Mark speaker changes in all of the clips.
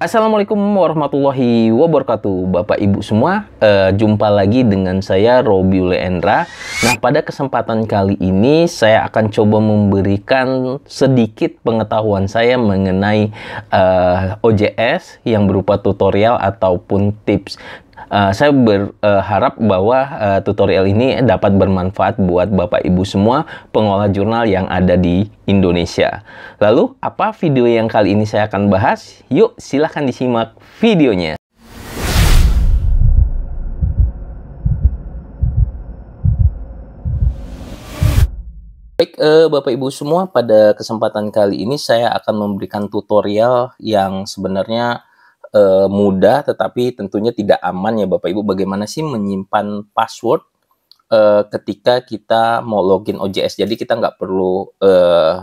Speaker 1: Assalamualaikum warahmatullahi wabarakatuh Bapak Ibu semua uh, Jumpa lagi dengan saya Robi Leendra Nah pada kesempatan kali ini Saya akan coba memberikan sedikit pengetahuan saya mengenai uh, eh, OJS Yang berupa tutorial ataupun tips Uh, saya berharap eh, uh, bahwa uh, tutorial ini dapat bermanfaat buat Bapak Ibu semua pengolah jurnal yang ada di Indonesia. Lalu, apa video yang kali ini saya akan bahas? Yuk, silahkan disimak videonya. Baik, eh, Bapak Ibu semua, pada kesempatan kali ini saya akan memberikan tutorial yang sebenarnya uh, mudah tetapi tentunya tidak aman ya Bapak Ibu. Bagaimana sih menyimpan password uh, ketika kita mau login OJS? Jadi kita nggak perlu uh,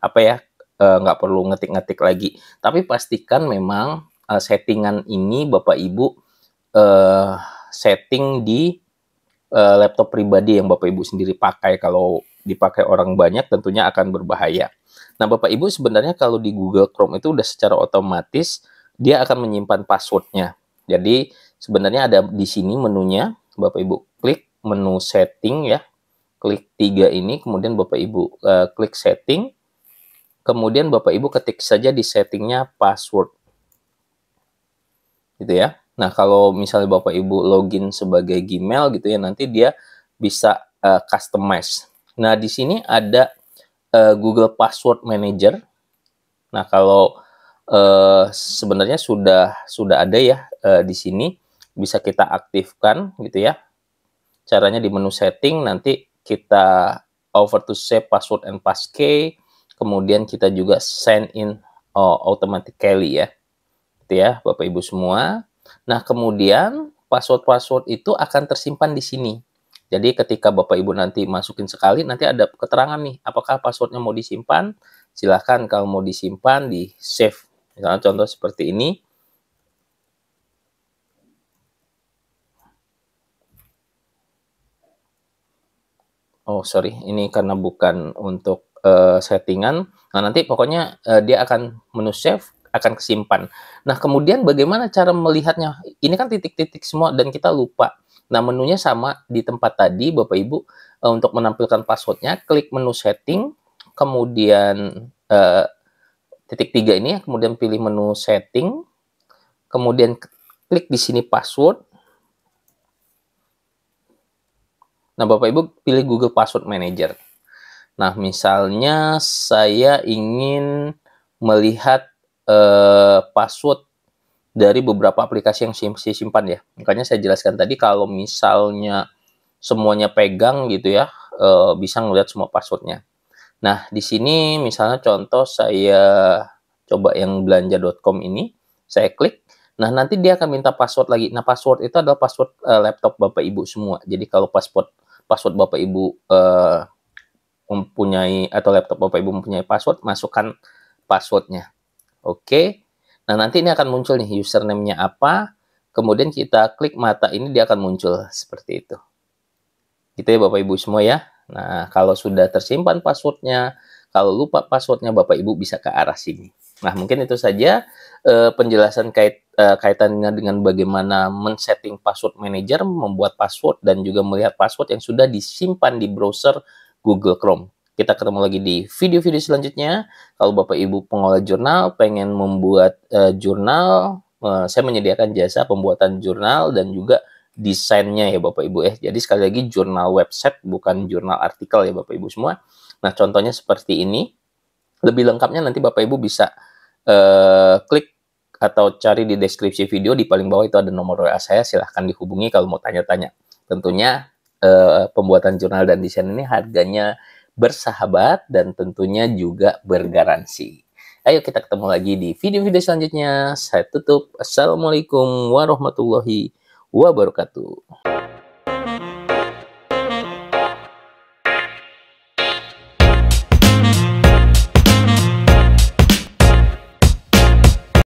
Speaker 1: apa ya nggak perlu ngetik-ngetik lagi. Tapi pastikan memang uh, settingan ini Bapak Ibu uh, setting di uh, laptop pribadi yang Bapak Ibu sendiri pakai. Kalau dipakai orang banyak tentunya akan berbahaya. Nah Bapak Ibu sebenarnya kalau di Google Chrome itu udah secara otomatis dia akan menyimpan passwordnya. Jadi sebenarnya ada di sini menunya, Bapak Ibu klik menu setting ya, klik tiga ini, kemudian Bapak Ibu uh, klik setting, kemudian Bapak Ibu ketik saja di settingnya password, gitu ya. Nah kalau misalnya Bapak Ibu login sebagai Gmail gitu ya, nanti dia bisa uh, customize. Nah di sini ada uh, Google Password Manager. Nah kalau uh, sebenarnya sudah sudah ada ya uh, di sini bisa kita aktifkan gitu ya. Caranya di menu setting nanti kita over to save password and passkey, kemudian kita juga send in oh, eh, automatically ya. Gitu ya, Bapak Ibu semua. Nah, kemudian password-password itu akan tersimpan di sini. Jadi ketika Bapak Ibu nanti masukin sekali, nanti ada keterangan nih, apakah passwordnya mau disimpan? Silahkan kalau mau disimpan di save Misalnya contoh seperti ini. Oh sorry, ini karena bukan untuk uh, settingan. Nah nanti pokoknya uh, dia akan menu save akan kesimpan. Nah, kemudian bagaimana cara melihatnya? Ini kan titik-titik semua dan kita lupa. Nah, menunya sama di tempat tadi, Bapak Ibu. Uh, untuk menampilkan passwordnya, klik menu setting, kemudian Uh, titik tiga ini, ya, kemudian pilih menu setting, kemudian klik di sini password. Nah, Bapak Ibu pilih Google Password Manager. Nah, misalnya saya ingin melihat eh, password dari beberapa aplikasi yang saya simpan ya. Makanya saya jelaskan tadi kalau misalnya semuanya pegang gitu ya, eh, bisa ngelihat semua passwordnya. Nah, di sini misalnya contoh saya coba yang belanja.com ini, saya klik. Nah, nanti dia akan minta password lagi. Nah, password itu adalah password uh, laptop Bapak Ibu semua. Jadi kalau password password Bapak Ibu uh, mempunyai atau laptop Bapak Ibu mempunyai password, masukkan passwordnya. Oke. Okay. Nah, nanti ini akan muncul nih username-nya apa. Kemudian kita klik mata ini dia akan muncul seperti itu. Gitu ya Bapak Ibu semua ya. Nah, kalau sudah tersimpan passwordnya, kalau lupa passwordnya Bapak Ibu bisa ke arah sini. Nah, mungkin itu saja eh, penjelasan kait, eh, kaitannya dengan bagaimana men-setting password manager, membuat password, dan juga melihat password yang sudah disimpan di browser Google Chrome. Kita ketemu lagi di video-video selanjutnya. Kalau Bapak Ibu pengelola jurnal pengen membuat eh, jurnal, eh, saya menyediakan jasa pembuatan jurnal dan juga desainnya ya Bapak Ibu ya. Jadi sekali lagi jurnal website bukan jurnal artikel ya Bapak Ibu semua. Nah contohnya seperti ini. Lebih lengkapnya nanti Bapak Ibu bisa eh, klik atau cari di deskripsi video di paling bawah itu ada nomor WA saya. Silahkan dihubungi kalau mau tanya-tanya. Tentunya eh, pembuatan jurnal dan desain ini harganya bersahabat dan tentunya juga bergaransi. Ayo kita ketemu lagi di video-video selanjutnya. Saya tutup. Assalamualaikum warahmatullahi wabarakatuh wabarakatuh.